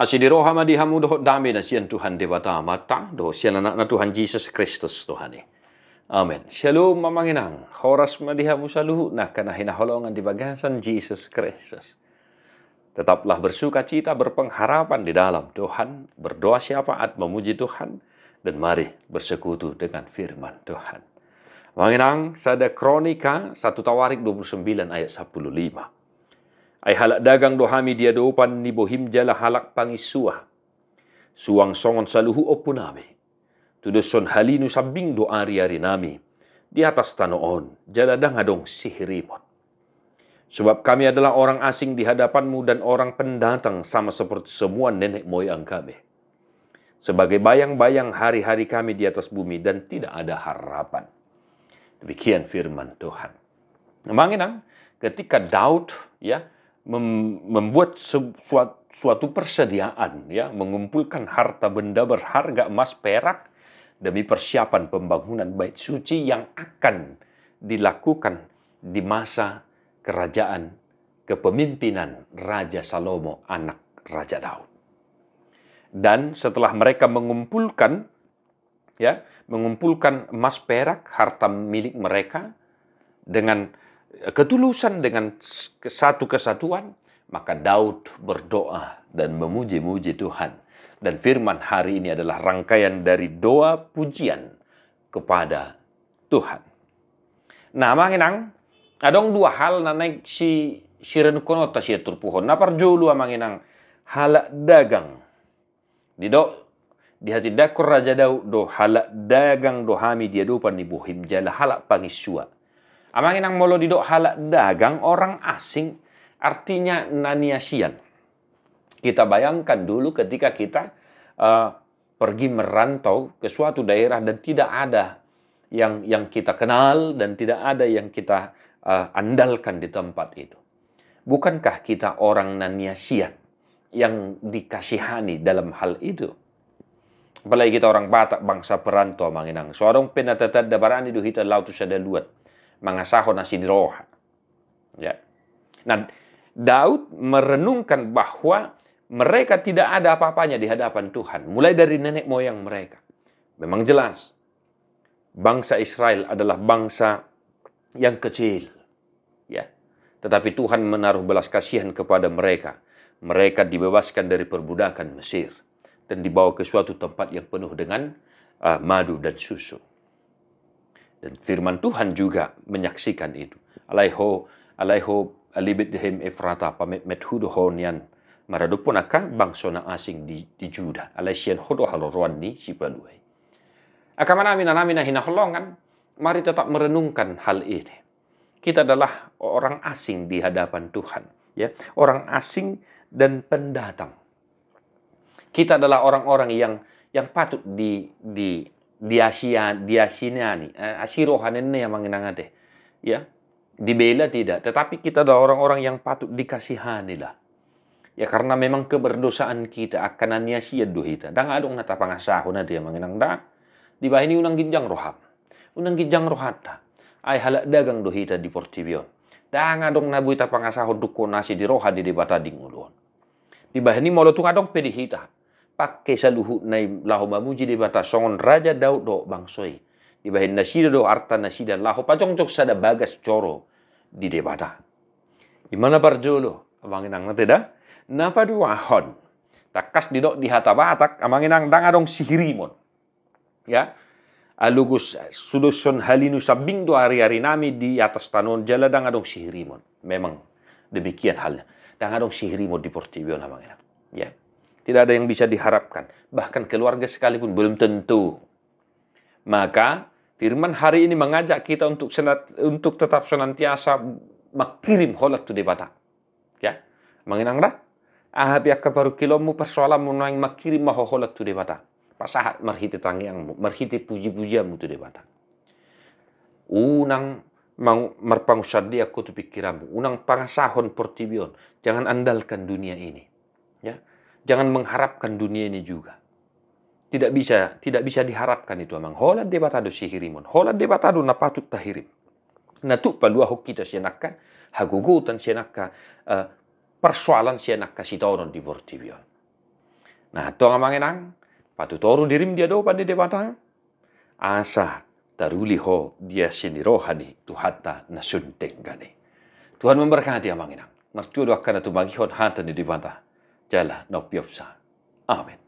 asidiro hamadi hamu dami na sian Tuhan dewata mata do sian anak na Tuhan Jesus Kristus Tuhani. Amin. Shalom mamanginang. Horas madihamu saluhu nah, na kanahinaholongan di bagasan Jesus Kristus. Tetaplah bersuka cita, berpengharapan di dalam Tuhan, berdoa syafaat, memuji Tuhan, dan mari bersekutu dengan firman Tuhan. Mamanginang, sada kronika 1 Tawarik 29 ayat 15 ay halak dagang dohami dia dopan ni bohim jala halak pangisua. Suang songon saluhu opunami. Tudoson halinu sabing do ari-ari nami. Di atas tanoon, jala dangadong sihrimon. Sebab kami adalah orang asing di hadapanmu dan orang pendatang sama seperti semua nenek moyang kami. Sebagai bayang-bayang hari-hari kami di atas bumi dan tidak ada harapan. Demikian firman Tuhan. Memang ketika Daud ya mem membuat suatu, suatu persediaan ya, mengumpulkan harta benda berharga emas perak demi persiapan pembangunan bait suci yang akan dilakukan di masa kerajaan kepemimpinan Raja Salomo anak Raja Daud. Dan setelah mereka mengumpulkan ya, mengumpulkan emas perak harta milik mereka dengan ketulusan dengan satu kesatuan, maka Daud berdoa dan memuji-muji Tuhan. Dan firman hari ini adalah rangkaian dari doa pujian kepada Tuhan. Nah, manginang, ada dua hal naik si siren konota si turpuhon. Napar Mang manginang halak dagang. di do di hati dakur raja Daud do halak dagang do hami dia dupan ibu himjala halak pangisua Amang inang molo didok halak dagang orang asing, artinya naniasian. Kita bayangkan dulu ketika kita uh, pergi merantau ke suatu daerah dan tidak ada yang yang kita kenal dan tidak ada yang kita uh, andalkan di tempat itu. Bukankah kita orang naniasian yang dikasihani dalam hal itu? Apalagi kita orang Batak, bangsa perantau, manginang. Seorang penatatat itu hita lautus ada luat mga sahod na sidroha. Ya. Nah, Daud merenungkan bahwa mereka tidak ada apa-apanya di hadapan Tuhan, mulai dari nenek moyang mereka. Memang jelas, bangsa Israel adalah bangsa yang kecil. ya. Tetapi Tuhan menaruh belas kasihan kepada mereka. Mereka dibebaskan dari perbudakan Mesir dan dibawa ke suatu tempat yang penuh dengan uh, madu dan susu. Dan firman Tuhan juga menyaksikan itu. Alaiho, alaiho alibit hem efrata pamet methudu honian. Maradu ponaka asing di, di juda. Alaisian hodo haloruan ni sipaduai. Akamana amina amina hina holongan. Mari tetap merenungkan hal ini. Kita adalah orang asing di hadapan Tuhan. ya Orang asing dan pendatang. Kita adalah orang-orang yang yang patut di, di diasian diasiniani asi ini yang mengenangate ya dibela tidak tetapi kita adalah orang-orang yang patut lah ya karena memang keberdosaan kita akan aniasia duhita dang adong nata pangasahun nanti yang mengenang dah di ini unang ginjang rohat unang ginjang rohata ay halak dagang duhita di portibion dang adong nabuita pangasahu dukun nasi di roha di debata ulun di molotu molo tukadong pedihita pakai saluhu naik laho mamuji di bata songon raja daud do bangsoi di bahin nasida do arta nasida laho pacongcok sada bagas coro di debata imana parjolo amanginang nate da napa hon takas didok di hata batak amanginang dang adong sihirimon ya alugus sudoson halinu sabing do hari-hari nami di atas tanon jala dang adong sihirimon memang demikian halnya dang adong sihirimon di portibio amanginang ya tidak ada yang bisa diharapkan. Bahkan keluarga sekalipun belum tentu. Maka firman hari ini mengajak kita untuk senat, untuk tetap senantiasa mengirim holak tu debata. Ya. Mengenang dah. Ahab yakka kebaru kilomu persoalan menang mengirim maho holak tu debata. Pasahat tangi tangiangmu, merhiti puji pujiamu tu debata. Unang merpangusad merpangusadi aku tu pikiranmu. Unang pangasahon portibion. Jangan andalkan dunia ini. Jangan mengharapkan dunia ini juga. Tidak bisa, tidak bisa diharapkan itu amang. Hola do sihirimun. Hola debatado napatut tahirim. Natuk palua kita sienakka, hagugutan sienakka, uh, eh, persoalan sienakka sitonon di bortibion. Nah, toh amang enang, patu toru dirim dia do pada debatang. Asa taruli ho dia sini tuhata tu hatta Tuhan memberkati amang enang. Mertua doakan atau bagi hon hatan di ကြလာတော့ပြုတ်စားအာမင်